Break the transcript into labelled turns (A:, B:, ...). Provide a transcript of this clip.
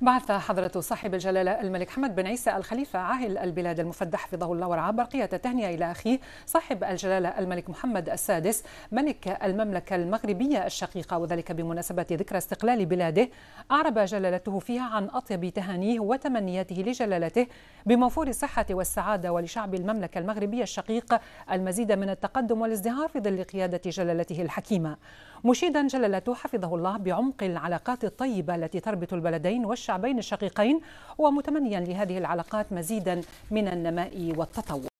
A: بعث حضرة صاحب الجلالة الملك حمد بن عيسى الخليفة عاهل البلاد المفدى حفظه الله ورعاه برقية تهنئة إلى أخيه صاحب الجلالة الملك محمد السادس ملك المملكة المغربية الشقيقة وذلك بمناسبة ذكرى استقلال بلاده أعرب جلالته فيها عن أطيب تهانيه وتمنياته لجلالته بموفور الصحة والسعادة ولشعب المملكة المغربية الشقيق المزيد من التقدم والازدهار في ظل قيادة جلالته الحكيمة مشيدا جلالته حفظه الله بعمق العلاقات الطيبة التي تربط البلدين والش الشعبين الشقيقين ومتمنيا لهذه العلاقات مزيدا من النماء والتطور